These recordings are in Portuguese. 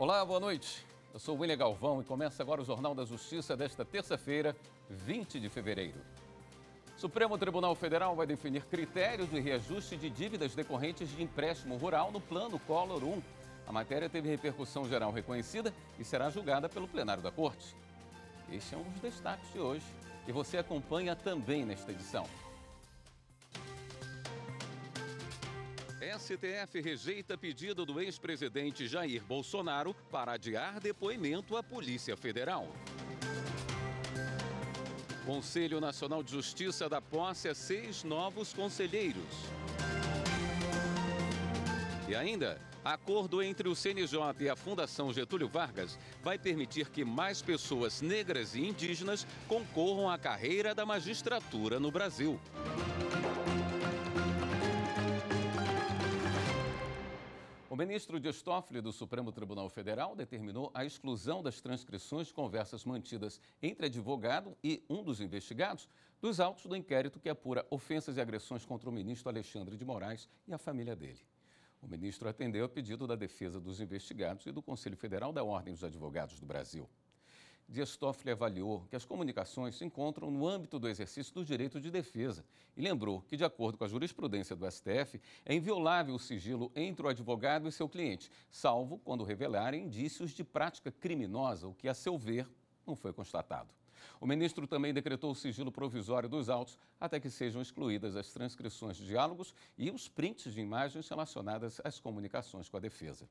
Olá, boa noite. Eu sou William Galvão e começa agora o Jornal da Justiça desta terça-feira, 20 de fevereiro. O Supremo Tribunal Federal vai definir critérios de reajuste de dívidas decorrentes de empréstimo rural no Plano Collor 1. A matéria teve repercussão geral reconhecida e será julgada pelo plenário da Corte. Este é um dos destaques de hoje e você acompanha também nesta edição. STF rejeita pedido do ex-presidente Jair Bolsonaro para adiar depoimento à Polícia Federal. Conselho Nacional de Justiça dá posse a seis novos conselheiros. E ainda, acordo entre o CNJ e a Fundação Getúlio Vargas vai permitir que mais pessoas negras e indígenas concorram à carreira da magistratura no Brasil. ministro Dias Toffoli do Supremo Tribunal Federal determinou a exclusão das transcrições de conversas mantidas entre advogado e um dos investigados dos autos do inquérito que apura ofensas e agressões contra o ministro Alexandre de Moraes e a família dele. O ministro atendeu a pedido da defesa dos investigados e do Conselho Federal da Ordem dos Advogados do Brasil. Dias Toffoli avaliou que as comunicações se encontram no âmbito do exercício do direito de defesa e lembrou que, de acordo com a jurisprudência do STF, é inviolável o sigilo entre o advogado e seu cliente, salvo quando revelarem indícios de prática criminosa, o que, a seu ver, não foi constatado. O ministro também decretou o sigilo provisório dos autos até que sejam excluídas as transcrições de diálogos e os prints de imagens relacionadas às comunicações com a defesa.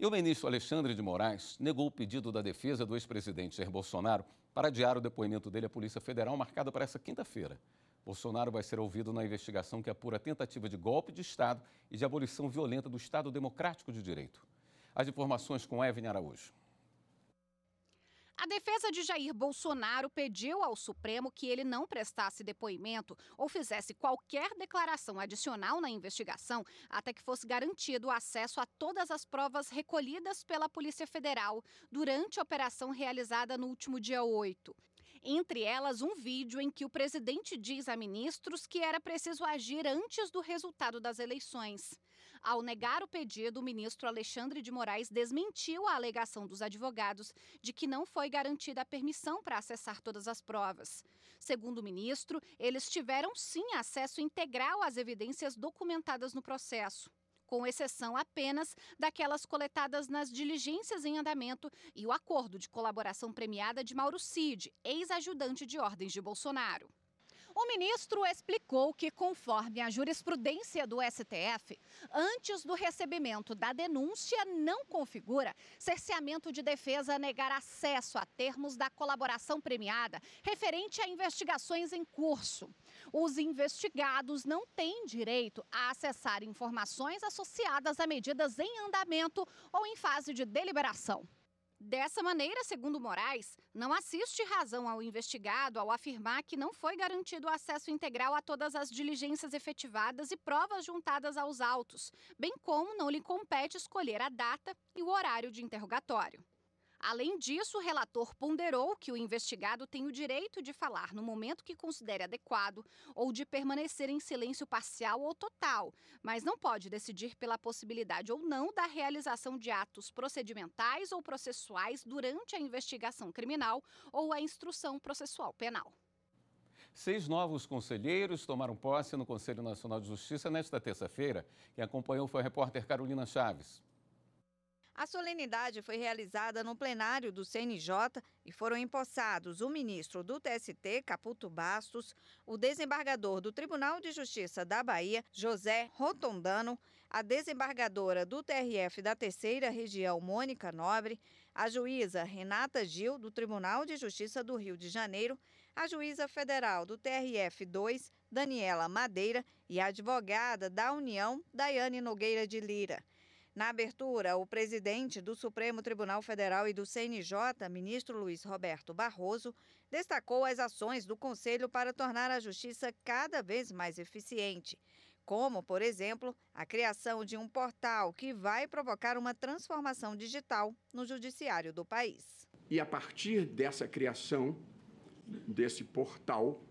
E o ministro Alexandre de Moraes negou o pedido da defesa do ex-presidente Jair Bolsonaro para adiar o depoimento dele à Polícia Federal, marcado para essa quinta-feira. Bolsonaro vai ser ouvido na investigação que apura é tentativa de golpe de Estado e de abolição violenta do Estado Democrático de Direito. As informações com Evelyn Araújo. A defesa de Jair Bolsonaro pediu ao Supremo que ele não prestasse depoimento ou fizesse qualquer declaração adicional na investigação até que fosse garantido o acesso a todas as provas recolhidas pela Polícia Federal durante a operação realizada no último dia 8. Entre elas, um vídeo em que o presidente diz a ministros que era preciso agir antes do resultado das eleições. Ao negar o pedido, o ministro Alexandre de Moraes desmentiu a alegação dos advogados de que não foi garantida a permissão para acessar todas as provas. Segundo o ministro, eles tiveram sim acesso integral às evidências documentadas no processo com exceção apenas daquelas coletadas nas diligências em andamento e o acordo de colaboração premiada de Mauro Cid, ex-ajudante de ordens de Bolsonaro. O ministro explicou que, conforme a jurisprudência do STF, antes do recebimento da denúncia, não configura cerceamento de defesa negar acesso a termos da colaboração premiada referente a investigações em curso. Os investigados não têm direito a acessar informações associadas a medidas em andamento ou em fase de deliberação. Dessa maneira, segundo Moraes, não assiste razão ao investigado ao afirmar que não foi garantido acesso integral a todas as diligências efetivadas e provas juntadas aos autos, bem como não lhe compete escolher a data e o horário de interrogatório. Além disso, o relator ponderou que o investigado tem o direito de falar no momento que considere adequado ou de permanecer em silêncio parcial ou total, mas não pode decidir pela possibilidade ou não da realização de atos procedimentais ou processuais durante a investigação criminal ou a instrução processual penal. Seis novos conselheiros tomaram posse no Conselho Nacional de Justiça nesta terça-feira. Quem acompanhou foi a repórter Carolina Chaves. A solenidade foi realizada no plenário do CNJ e foram empossados o ministro do TST, Caputo Bastos, o desembargador do Tribunal de Justiça da Bahia, José Rotondano, a desembargadora do TRF da Terceira Região, Mônica Nobre, a juíza Renata Gil, do Tribunal de Justiça do Rio de Janeiro, a juíza federal do TRF 2, Daniela Madeira, e a advogada da União, Daiane Nogueira de Lira. Na abertura, o presidente do Supremo Tribunal Federal e do CNJ, ministro Luiz Roberto Barroso, destacou as ações do Conselho para tornar a justiça cada vez mais eficiente, como, por exemplo, a criação de um portal que vai provocar uma transformação digital no judiciário do país. E a partir dessa criação, desse portal,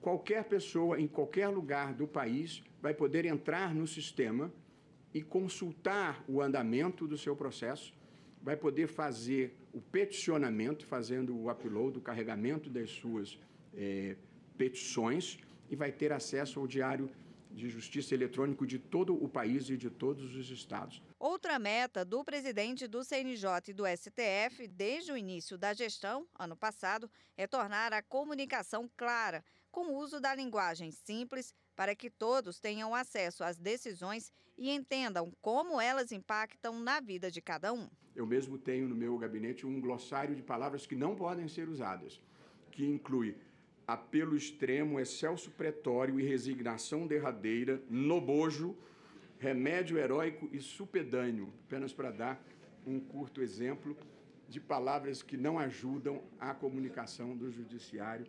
qualquer pessoa em qualquer lugar do país vai poder entrar no sistema e consultar o andamento do seu processo, vai poder fazer o peticionamento, fazendo o upload, o carregamento das suas é, petições e vai ter acesso ao diário de justiça eletrônico de todo o país e de todos os estados. Outra meta do presidente do CNJ e do STF, desde o início da gestão, ano passado, é tornar a comunicação clara, com o uso da linguagem simples, para que todos tenham acesso às decisões e entendam como elas impactam na vida de cada um. Eu mesmo tenho no meu gabinete um glossário de palavras que não podem ser usadas, que inclui apelo extremo, excelso pretório e resignação derradeira, nobojo, remédio heróico e supedâneo, apenas para dar um curto exemplo de palavras que não ajudam a comunicação do judiciário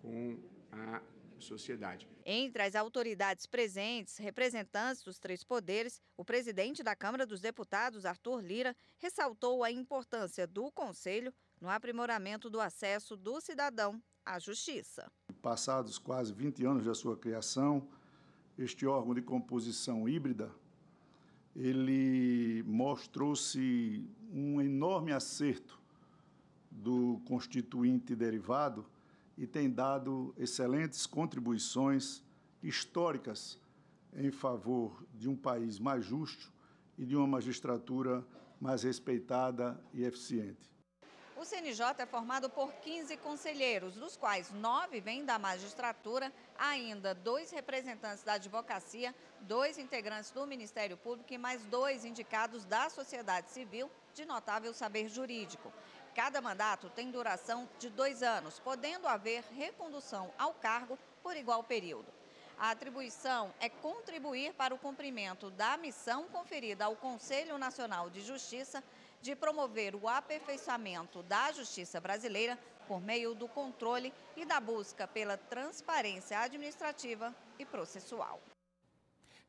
com a sociedade. Entre as autoridades presentes, representantes dos três poderes, o presidente da Câmara dos Deputados, Arthur Lira, ressaltou a importância do Conselho no aprimoramento do acesso do cidadão à justiça. Passados quase 20 anos da sua criação, este órgão de composição híbrida, ele mostrou-se um enorme acerto do constituinte derivado e tem dado excelentes contribuições históricas em favor de um país mais justo e de uma magistratura mais respeitada e eficiente. O CNJ é formado por 15 conselheiros, dos quais nove vêm da magistratura, ainda dois representantes da advocacia, dois integrantes do Ministério Público e mais dois indicados da sociedade civil de notável saber jurídico. Cada mandato tem duração de dois anos, podendo haver recondução ao cargo por igual período. A atribuição é contribuir para o cumprimento da missão conferida ao Conselho Nacional de Justiça de promover o aperfeiçoamento da justiça brasileira por meio do controle e da busca pela transparência administrativa e processual.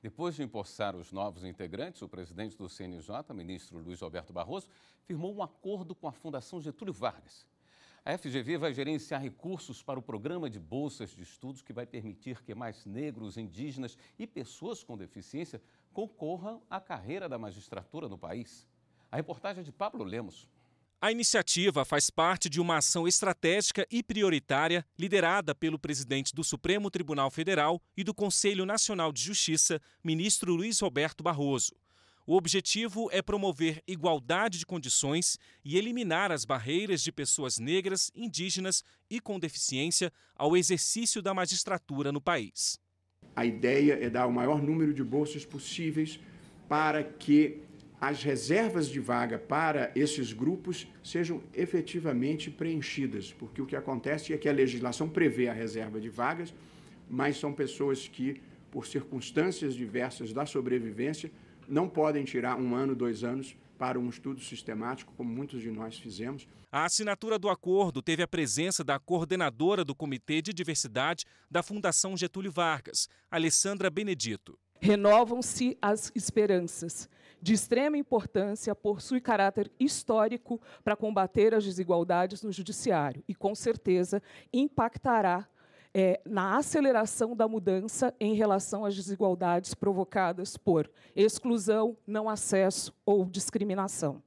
Depois de empossar os novos integrantes, o presidente do CNJ, ministro Luiz Alberto Barroso, firmou um acordo com a Fundação Getúlio Vargas. A FGV vai gerenciar recursos para o programa de bolsas de estudos que vai permitir que mais negros, indígenas e pessoas com deficiência concorram à carreira da magistratura no país. A reportagem é de Pablo Lemos. A iniciativa faz parte de uma ação estratégica e prioritária liderada pelo presidente do Supremo Tribunal Federal e do Conselho Nacional de Justiça, ministro Luiz Roberto Barroso. O objetivo é promover igualdade de condições e eliminar as barreiras de pessoas negras, indígenas e com deficiência ao exercício da magistratura no país. A ideia é dar o maior número de bolsas possíveis para que as reservas de vaga para esses grupos sejam efetivamente preenchidas, porque o que acontece é que a legislação prevê a reserva de vagas, mas são pessoas que, por circunstâncias diversas da sobrevivência, não podem tirar um ano, dois anos para um estudo sistemático, como muitos de nós fizemos. A assinatura do acordo teve a presença da coordenadora do Comitê de Diversidade da Fundação Getúlio Vargas, Alessandra Benedito. Renovam-se as esperanças de extrema importância, possui caráter histórico para combater as desigualdades no judiciário e, com certeza, impactará é, na aceleração da mudança em relação às desigualdades provocadas por exclusão, não acesso ou discriminação.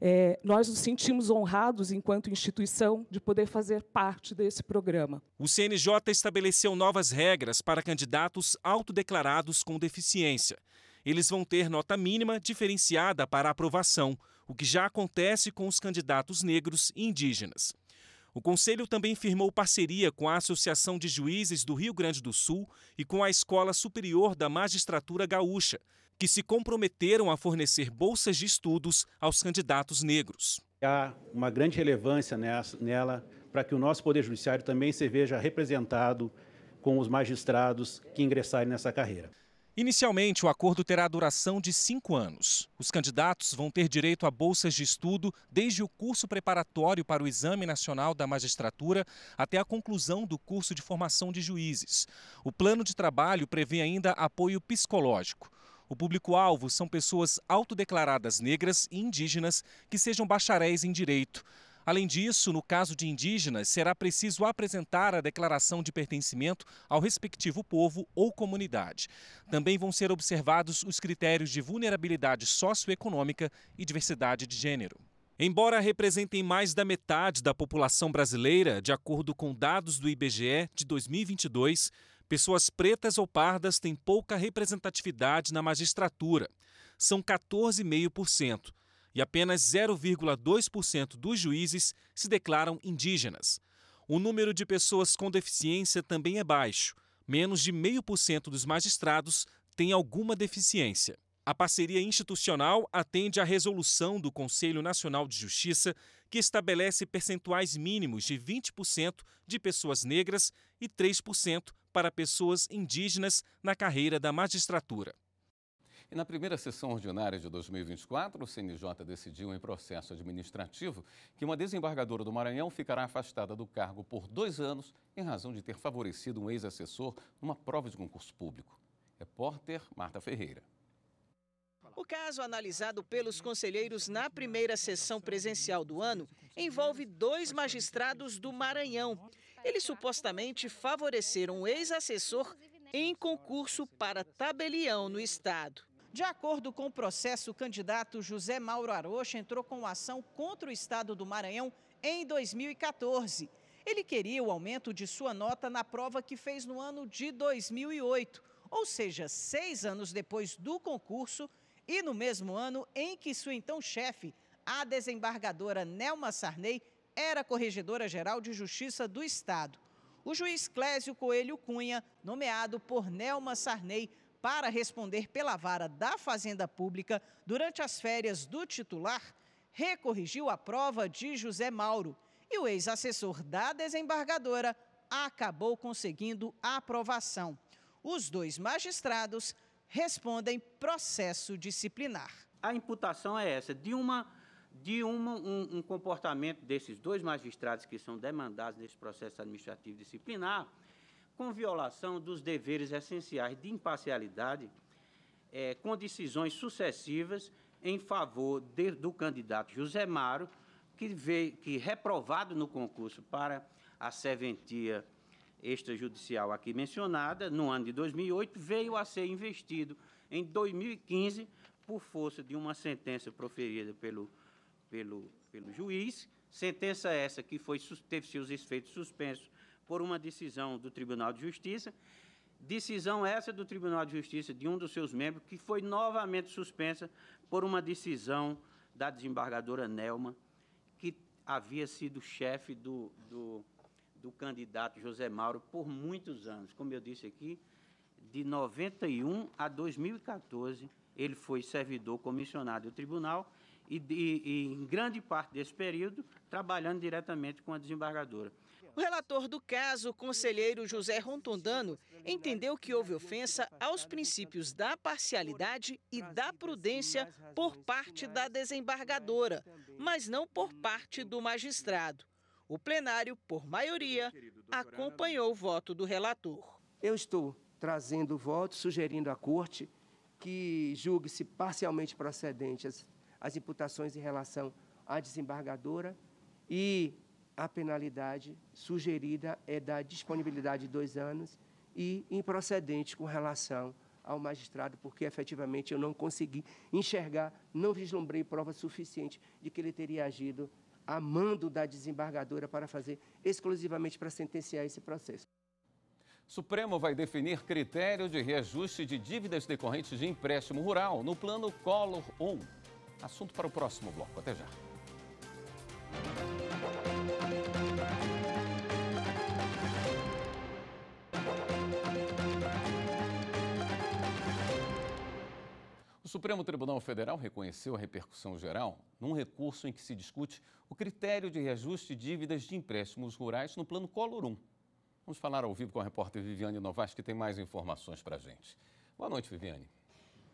É, nós nos sentimos honrados, enquanto instituição, de poder fazer parte desse programa. O CNJ estabeleceu novas regras para candidatos autodeclarados com deficiência eles vão ter nota mínima diferenciada para aprovação, o que já acontece com os candidatos negros e indígenas. O Conselho também firmou parceria com a Associação de Juízes do Rio Grande do Sul e com a Escola Superior da Magistratura Gaúcha, que se comprometeram a fornecer bolsas de estudos aos candidatos negros. Há uma grande relevância nela para que o nosso Poder Judiciário também se veja representado com os magistrados que ingressarem nessa carreira. Inicialmente, o acordo terá duração de cinco anos. Os candidatos vão ter direito a bolsas de estudo desde o curso preparatório para o Exame Nacional da Magistratura até a conclusão do curso de formação de juízes. O plano de trabalho prevê ainda apoio psicológico. O público-alvo são pessoas autodeclaradas negras e indígenas que sejam bacharéis em direito. Além disso, no caso de indígenas, será preciso apresentar a declaração de pertencimento ao respectivo povo ou comunidade. Também vão ser observados os critérios de vulnerabilidade socioeconômica e diversidade de gênero. Embora representem mais da metade da população brasileira, de acordo com dados do IBGE de 2022, pessoas pretas ou pardas têm pouca representatividade na magistratura. São 14,5% e apenas 0,2% dos juízes se declaram indígenas. O número de pessoas com deficiência também é baixo. Menos de 0,5% dos magistrados tem alguma deficiência. A parceria institucional atende à resolução do Conselho Nacional de Justiça, que estabelece percentuais mínimos de 20% de pessoas negras e 3% para pessoas indígenas na carreira da magistratura. E na primeira sessão ordinária de 2024, o CNJ decidiu, em processo administrativo, que uma desembargadora do Maranhão ficará afastada do cargo por dois anos em razão de ter favorecido um ex-assessor numa prova de concurso público. Repórter Marta Ferreira. O caso analisado pelos conselheiros na primeira sessão presencial do ano envolve dois magistrados do Maranhão. Eles supostamente favoreceram um ex-assessor em concurso para tabelião no estado. De acordo com o processo, o candidato José Mauro Arocha entrou com ação contra o estado do Maranhão em 2014. Ele queria o aumento de sua nota na prova que fez no ano de 2008, ou seja, seis anos depois do concurso e no mesmo ano em que sua então chefe, a desembargadora Nelma Sarney, era corregedora-geral de Justiça do Estado. O juiz Clésio Coelho Cunha, nomeado por Nelma Sarney para responder pela vara da Fazenda Pública durante as férias do titular, recorrigiu a prova de José Mauro e o ex-assessor da desembargadora acabou conseguindo a aprovação. Os dois magistrados respondem processo disciplinar. A imputação é essa, de uma de uma, um, um comportamento desses dois magistrados que são demandados nesse processo administrativo disciplinar, com violação dos deveres essenciais de imparcialidade, é, com decisões sucessivas em favor de, do candidato José Mário, que, veio, que é reprovado no concurso para a serventia extrajudicial aqui mencionada, no ano de 2008, veio a ser investido em 2015 por força de uma sentença proferida pelo, pelo, pelo juiz, sentença essa que foi, teve seus efeitos suspensos por uma decisão do Tribunal de Justiça, decisão essa do Tribunal de Justiça de um dos seus membros, que foi novamente suspensa por uma decisão da desembargadora Nelma, que havia sido chefe do, do, do candidato José Mauro por muitos anos. Como eu disse aqui, de 91 a 2014, ele foi servidor comissionado do tribunal e, de, e, em grande parte desse período, trabalhando diretamente com a desembargadora. O relator do caso, o conselheiro José Rontondano, entendeu que houve ofensa aos princípios da parcialidade e da prudência por parte da desembargadora, mas não por parte do magistrado. O plenário, por maioria, acompanhou o voto do relator. Eu estou trazendo o voto, sugerindo à Corte que julgue-se parcialmente procedentes as, as imputações em relação à desembargadora e a penalidade sugerida é da disponibilidade de dois anos e improcedente com relação ao magistrado, porque efetivamente eu não consegui enxergar, não vislumbrei prova suficiente de que ele teria agido a mando da desembargadora para fazer exclusivamente para sentenciar esse processo. Supremo vai definir critério de reajuste de dívidas decorrentes de empréstimo rural no plano Collor 1. Assunto para o próximo bloco. Até já. Supremo Tribunal Federal reconheceu a repercussão geral num recurso em que se discute o critério de reajuste de dívidas de empréstimos rurais no Plano Collor 1. Vamos falar ao vivo com a repórter Viviane Novaes, que tem mais informações para a gente. Boa noite, Viviane.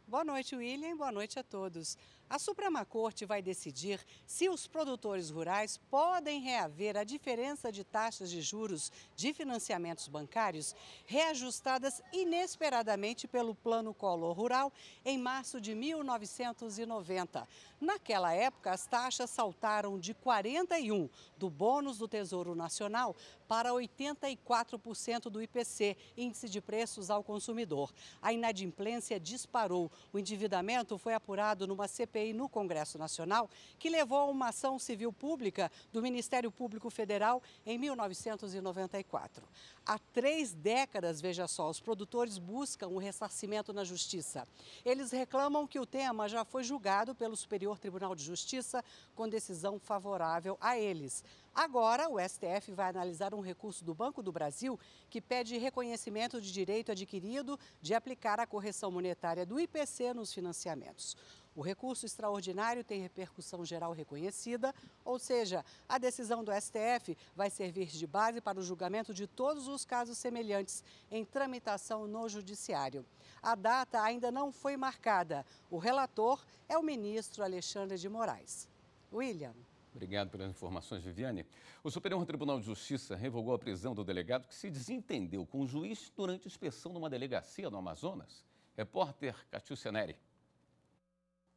Boa noite, William. Boa noite a todos. A Suprema Corte vai decidir se os produtores rurais podem reaver a diferença de taxas de juros de financiamentos bancários reajustadas inesperadamente pelo Plano Collor Rural em março de 1990. Naquela época, as taxas saltaram de 41 do bônus do Tesouro Nacional para 84% do IPC, índice de preços ao consumidor. A inadimplência disparou. O endividamento foi apurado numa CPI CPI no Congresso Nacional, que levou a uma ação civil pública do Ministério Público Federal em 1994. Há três décadas, veja só, os produtores buscam o ressarcimento na justiça. Eles reclamam que o tema já foi julgado pelo Superior Tribunal de Justiça com decisão favorável a eles. Agora, o STF vai analisar um recurso do Banco do Brasil que pede reconhecimento de direito adquirido de aplicar a correção monetária do IPC nos financiamentos. O recurso extraordinário tem repercussão geral reconhecida, ou seja, a decisão do STF vai servir de base para o julgamento de todos os casos semelhantes em tramitação no Judiciário. A data ainda não foi marcada. O relator é o ministro Alexandre de Moraes. William. Obrigado pelas informações, Viviane. O Superior Tribunal de Justiça revogou a prisão do delegado que se desentendeu com o juiz durante inspeção numa delegacia no Amazonas. Repórter Catiúcia Neri.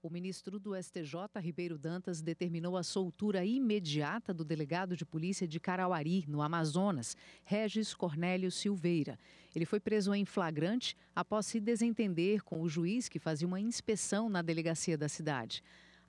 O ministro do STJ, Ribeiro Dantas, determinou a soltura imediata do delegado de polícia de Carauari, no Amazonas, Regis Cornélio Silveira. Ele foi preso em flagrante após se desentender com o juiz que fazia uma inspeção na delegacia da cidade.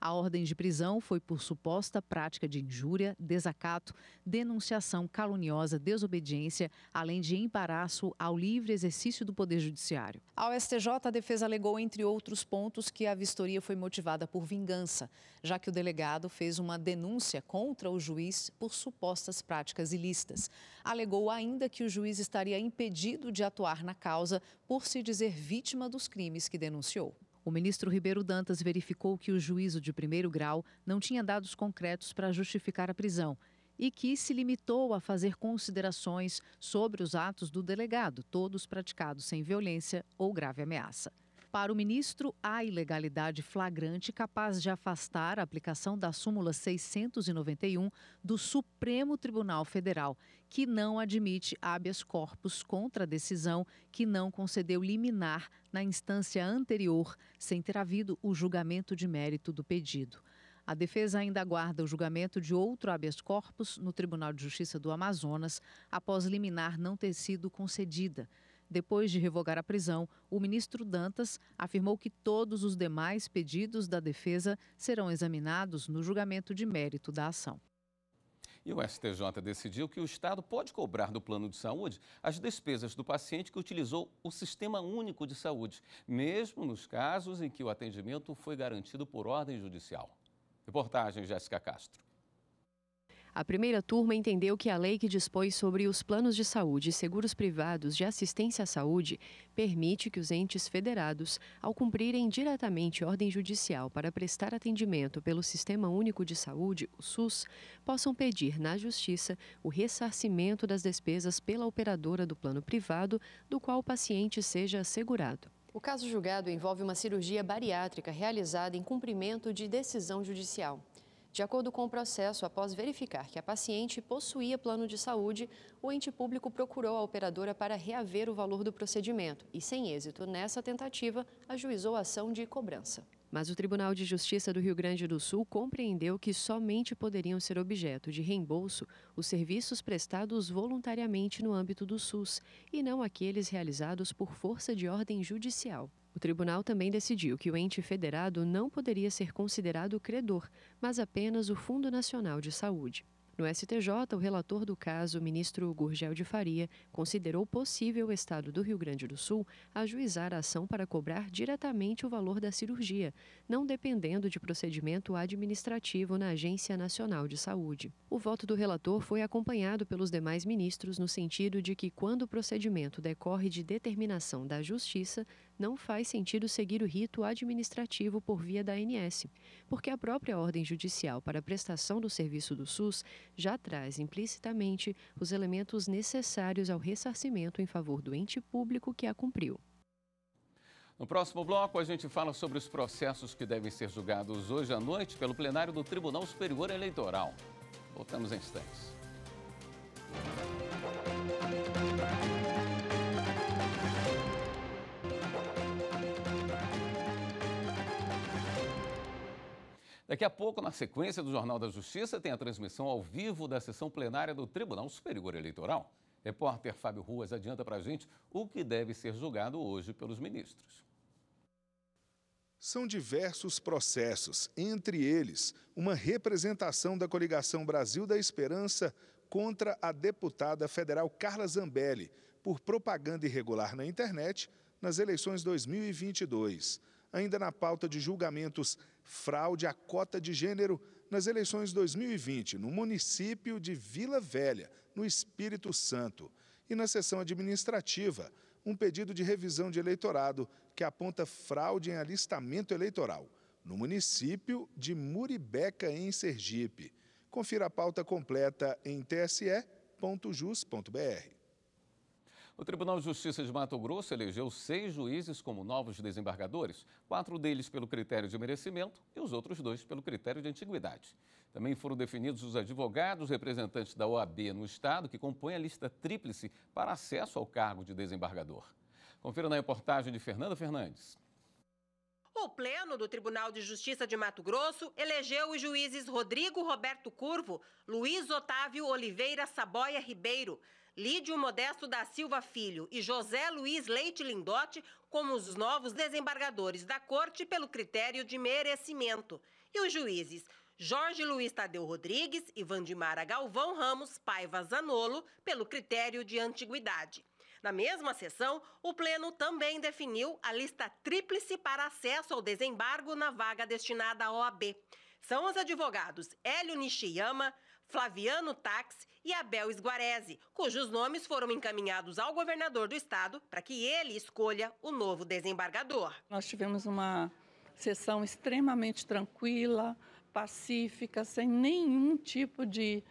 A ordem de prisão foi por suposta prática de injúria, desacato, denunciação caluniosa, desobediência, além de embaraço ao livre exercício do Poder Judiciário. Ao STJ, a defesa alegou, entre outros pontos, que a vistoria foi motivada por vingança, já que o delegado fez uma denúncia contra o juiz por supostas práticas ilícitas. Alegou ainda que o juiz estaria impedido de atuar na causa por se dizer vítima dos crimes que denunciou. O ministro Ribeiro Dantas verificou que o juízo de primeiro grau não tinha dados concretos para justificar a prisão e que se limitou a fazer considerações sobre os atos do delegado, todos praticados sem violência ou grave ameaça. Para o ministro, há ilegalidade flagrante capaz de afastar a aplicação da súmula 691 do Supremo Tribunal Federal, que não admite habeas corpus contra a decisão que não concedeu liminar na instância anterior, sem ter havido o julgamento de mérito do pedido. A defesa ainda aguarda o julgamento de outro habeas corpus no Tribunal de Justiça do Amazonas, após liminar não ter sido concedida. Depois de revogar a prisão, o ministro Dantas afirmou que todos os demais pedidos da defesa serão examinados no julgamento de mérito da ação. E o STJ decidiu que o Estado pode cobrar do plano de saúde as despesas do paciente que utilizou o Sistema Único de Saúde, mesmo nos casos em que o atendimento foi garantido por ordem judicial. Reportagem Jéssica Castro. A primeira turma entendeu que a lei que dispõe sobre os planos de saúde e seguros privados de assistência à saúde permite que os entes federados, ao cumprirem diretamente ordem judicial para prestar atendimento pelo Sistema Único de Saúde, o SUS, possam pedir na Justiça o ressarcimento das despesas pela operadora do plano privado do qual o paciente seja assegurado. O caso julgado envolve uma cirurgia bariátrica realizada em cumprimento de decisão judicial. De acordo com o processo, após verificar que a paciente possuía plano de saúde, o ente público procurou a operadora para reaver o valor do procedimento e, sem êxito nessa tentativa, ajuizou a ação de cobrança. Mas o Tribunal de Justiça do Rio Grande do Sul compreendeu que somente poderiam ser objeto de reembolso os serviços prestados voluntariamente no âmbito do SUS e não aqueles realizados por força de ordem judicial. O tribunal também decidiu que o ente federado não poderia ser considerado credor, mas apenas o Fundo Nacional de Saúde. No STJ, o relator do caso, ministro Gurgel de Faria, considerou possível o Estado do Rio Grande do Sul ajuizar a ação para cobrar diretamente o valor da cirurgia, não dependendo de procedimento administrativo na Agência Nacional de Saúde. O voto do relator foi acompanhado pelos demais ministros no sentido de que, quando o procedimento decorre de determinação da Justiça, não faz sentido seguir o rito administrativo por via da ANS, porque a própria ordem judicial para a prestação do serviço do SUS já traz implicitamente os elementos necessários ao ressarcimento em favor do ente público que a cumpriu. No próximo bloco, a gente fala sobre os processos que devem ser julgados hoje à noite pelo plenário do Tribunal Superior Eleitoral. Voltamos em instantes. Daqui a pouco, na sequência do Jornal da Justiça, tem a transmissão ao vivo da sessão plenária do Tribunal Superior Eleitoral. Repórter Fábio Ruas adianta para a gente o que deve ser julgado hoje pelos ministros. São diversos processos, entre eles uma representação da coligação Brasil da Esperança contra a deputada federal Carla Zambelli por propaganda irregular na internet nas eleições 2022. Ainda na pauta de julgamentos, fraude à cota de gênero nas eleições 2020, no município de Vila Velha, no Espírito Santo. E na sessão administrativa, um pedido de revisão de eleitorado que aponta fraude em alistamento eleitoral, no município de Muribeca, em Sergipe. Confira a pauta completa em tse.jus.br. O Tribunal de Justiça de Mato Grosso elegeu seis juízes como novos desembargadores, quatro deles pelo critério de merecimento e os outros dois pelo critério de antiguidade. Também foram definidos os advogados representantes da OAB no Estado, que compõem a lista tríplice para acesso ao cargo de desembargador. Confira na reportagem de Fernanda Fernandes. O Pleno do Tribunal de Justiça de Mato Grosso elegeu os juízes Rodrigo Roberto Curvo, Luiz Otávio Oliveira Saboia Ribeiro, Lídio Modesto da Silva Filho e José Luiz Leite Lindote como os novos desembargadores da Corte pelo critério de merecimento. E os juízes Jorge Luiz Tadeu Rodrigues e Vandimara Galvão Ramos Paiva Zanolo, pelo critério de antiguidade. Na mesma sessão, o Pleno também definiu a lista tríplice para acesso ao desembargo na vaga destinada à OAB. São os advogados Hélio Nishiyama, Flaviano Tax e Abel Esguarese, cujos nomes foram encaminhados ao governador do estado para que ele escolha o novo desembargador. Nós tivemos uma sessão extremamente tranquila, pacífica, sem nenhum tipo de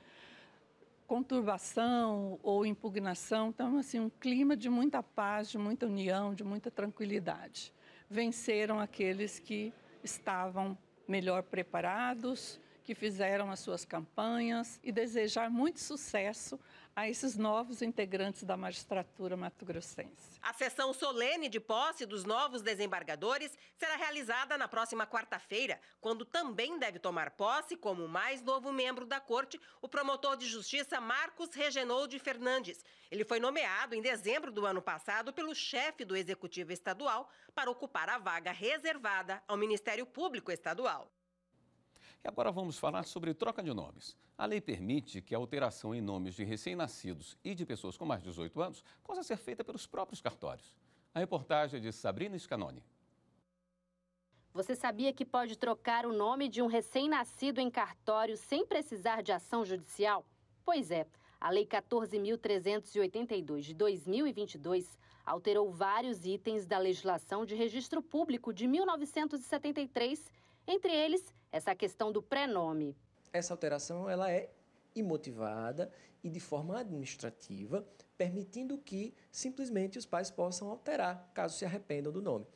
conturbação ou impugnação. Então, assim, um clima de muita paz, de muita união, de muita tranquilidade. Venceram aqueles que estavam melhor preparados, que fizeram as suas campanhas e desejar muito sucesso a esses novos integrantes da magistratura mato-grossense. A sessão solene de posse dos novos desembargadores será realizada na próxima quarta-feira, quando também deve tomar posse como mais novo membro da corte o promotor de justiça Marcos Regenou de Fernandes. Ele foi nomeado em dezembro do ano passado pelo chefe do executivo estadual para ocupar a vaga reservada ao Ministério Público Estadual. E agora vamos falar sobre troca de nomes. A lei permite que a alteração em nomes de recém-nascidos e de pessoas com mais de 18 anos possa ser feita pelos próprios cartórios. A reportagem é de Sabrina Scanoni. Você sabia que pode trocar o nome de um recém-nascido em cartório sem precisar de ação judicial? Pois é. A Lei 14.382 de 2022 alterou vários itens da legislação de registro público de 1973 entre eles, essa questão do prenome. Essa alteração ela é imotivada e de forma administrativa, permitindo que simplesmente os pais possam alterar, caso se arrependam do nome.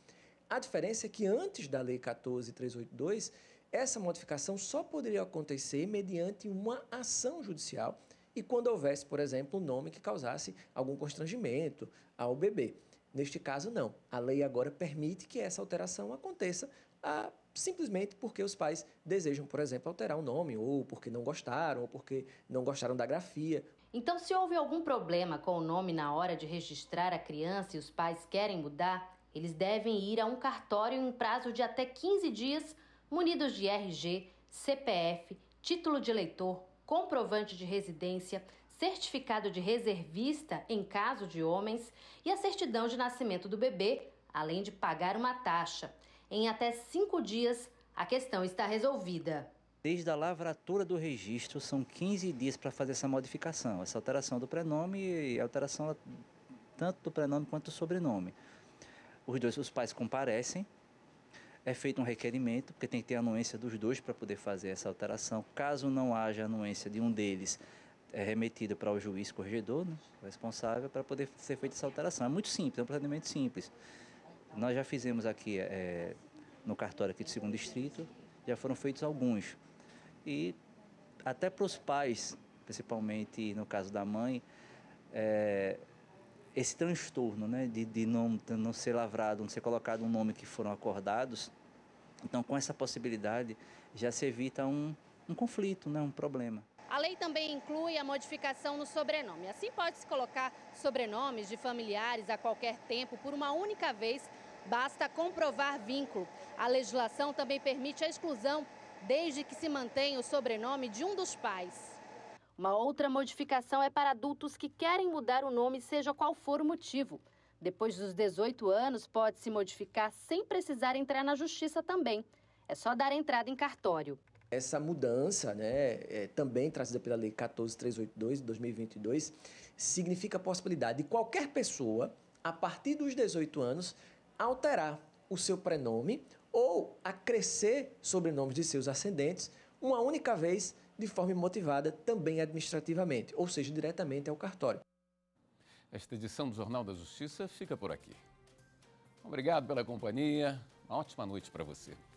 A diferença é que antes da Lei 14382, essa modificação só poderia acontecer mediante uma ação judicial e quando houvesse, por exemplo, um nome que causasse algum constrangimento ao bebê. Neste caso, não. A lei agora permite que essa alteração aconteça a simplesmente porque os pais desejam, por exemplo, alterar o nome, ou porque não gostaram, ou porque não gostaram da grafia. Então, se houve algum problema com o nome na hora de registrar a criança e os pais querem mudar, eles devem ir a um cartório em um prazo de até 15 dias, munidos de RG, CPF, título de eleitor, comprovante de residência, certificado de reservista em caso de homens e a certidão de nascimento do bebê, além de pagar uma taxa. Em até cinco dias, a questão está resolvida. Desde a lavratura do registro, são 15 dias para fazer essa modificação, essa alteração do prenome e alteração tanto do prenome quanto do sobrenome. Os dois, os pais comparecem, é feito um requerimento, porque tem que ter a anuência dos dois para poder fazer essa alteração. Caso não haja anuência de um deles, é remetido para o juiz corregedor, né, responsável, para poder ser feita essa alteração. É muito simples, é um procedimento simples. Nós já fizemos aqui é, no cartório aqui do segundo distrito, já foram feitos alguns. E até para os pais, principalmente no caso da mãe, é, esse transtorno né, de, de, não, de não ser lavrado, não ser colocado um nome que foram acordados. Então, com essa possibilidade, já se evita um, um conflito, né, um problema. A lei também inclui a modificação no sobrenome. Assim, pode-se colocar sobrenomes de familiares a qualquer tempo por uma única vez Basta comprovar vínculo. A legislação também permite a exclusão desde que se mantenha o sobrenome de um dos pais. Uma outra modificação é para adultos que querem mudar o nome, seja qual for o motivo. Depois dos 18 anos, pode se modificar sem precisar entrar na justiça também. É só dar entrada em cartório. Essa mudança, né, é, também trazida pela Lei 14382 de 2022, significa a possibilidade de qualquer pessoa, a partir dos 18 anos, alterar o seu prenome ou acrescer sobrenomes de seus ascendentes uma única vez de forma motivada também administrativamente, ou seja, diretamente ao cartório. Esta edição do Jornal da Justiça fica por aqui. Obrigado pela companhia. Uma ótima noite para você.